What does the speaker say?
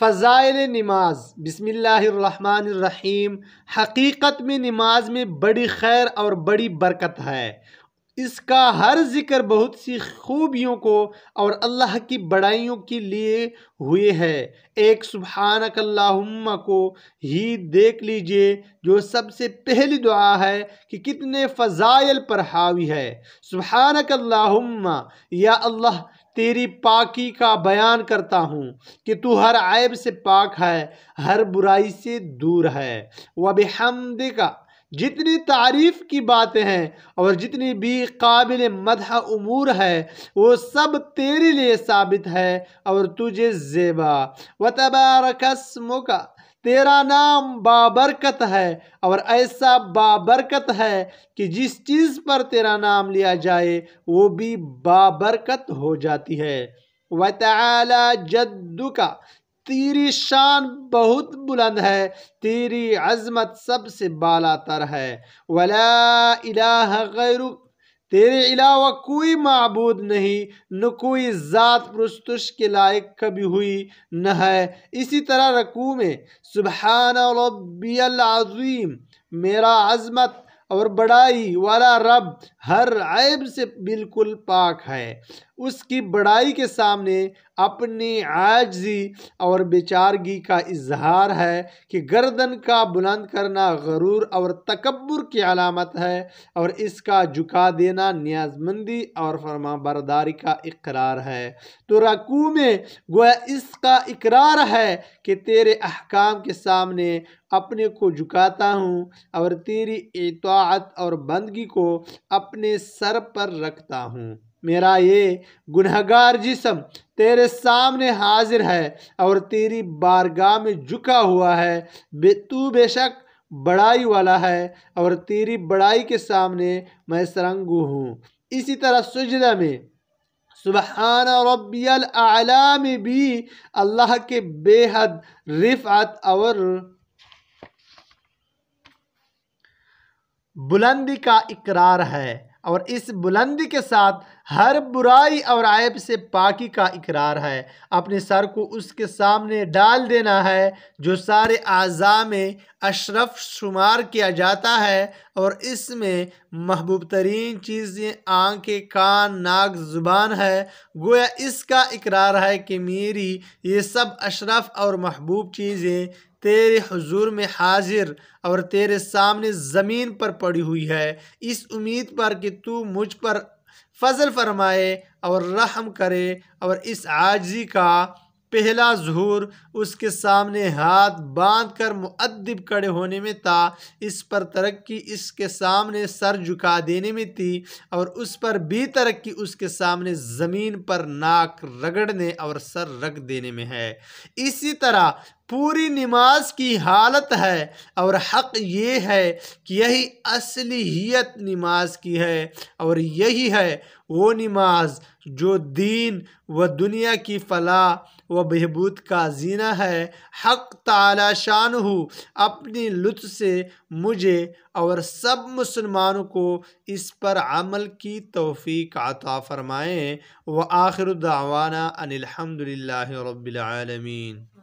फ़ज़ाइल नमाज बिसमीम हकीकत में नमाज में बड़ी खैर और बड़ी बरकत है इसका हर जिक्र बहुत सी खूबियों को और अल्लाह की बड़ाइयों के लिए हुए है एक सुबहानकल्लाहुम्मा को ही देख लीजिए जो सबसे पहली दुआ है कि कितने फ़ज़ाइल पर हावी है सुबहानकल्लाहुम्मा या अल्लाह तेरी पाकी का बयान करता हूँ कि तू हर आयब से पाक है हर बुराई से दूर है भी हम का जितनी तारीफ़ की बातें हैं और जितनी भी काबिल मदह उमूर है वो सब तेरे लिए साबित है और तुझे जेबा व तबारकस्म का तेरा नाम बाबरकत है और ऐसा बाबरकत है कि जिस चीज़ पर तेरा नाम लिया जाए वो भी बाबरकत हो जाती है वाला जद्दू का तेरी शान बहुत बुलंद है तेरी अजमत सबसे बाला तर है वला इलाह गैरुक तेरे अलावा कोई मबूद नहीं न कोई ज़ात प्रस्तुश के लायक कभी हुई न है इसी तरह रकू में सुबहानबीम मेरा अजमत और बड़ाई वाला रब हर ऐब से बिल्कुल पाक है उसकी बड़ाई के सामने अपनी आजजी और बेचारगी का इजहार है कि गर्दन का बुलंद करना गरूर और तकबर की अलामत है और इसका झुका देना न्याजमंदी और फरमाबरदारी का इकरार है तो रकू में गोया इसका इकरार है कि तेरे अहकाम के सामने अपने को झुकाता हूँ और तेरी इतात और बंदगी को अपने सर पर रखता हूँ मेरा ये गुनहगार जिसम तेरे सामने हाजिर है और तेरी बारगाह में झुका हुआ है बे तू बेशक बड़ाई वाला है और तेरी बड़ाई के सामने मैं सरंगू हूँ इसी तरह सुजदा में सुबहाना रबियल आला में भी अल्लाह के बेहद रिफात और बुलंदी का इकरार है और इस बुलंदी के साथ हर बुराई और आयब से पाकि का इकरार है अपने सर को उसके सामने डाल देना है जो सारे अज़ा में अशरफ शुमार किया जाता है और इसमें महबूब तरीन चीज़ें आंखें कान नाक ज़ुबान है गोया इसका इकरार है कि मेरी ये सब अशरफ और महबूब चीज़ें तेरे हजूर में हाजिर और तेरे सामने ज़मीन पर पड़ी हुई है इस उम्मीद पर कि तू मुझ पर फजल फरमाए और रहम करे और इस आजी का पहला जहूर उसके सामने हाथ बांध कर मुद्दब खड़े होने में था इस पर तरक्की इसके सामने सर झुका देने में थी और उस पर भी तरक्की उसके सामने ज़मीन पर नाक रगड़ने और सर रख देने में है इसी तरह पूरी नमाज की हालत है और हक ये है कि यही असलीत नमाज की है और यही है वो नमाज जो दीन व दुनिया की फलाह व बहबूद का जीना है हक ताला शान हो अपनी लुत्फ से मुझे और सब मुसलमानों को इस पर अमल की तोफ़ी आता फ़रमाएँ व आखिर दावाना अनिलहमदिल्ला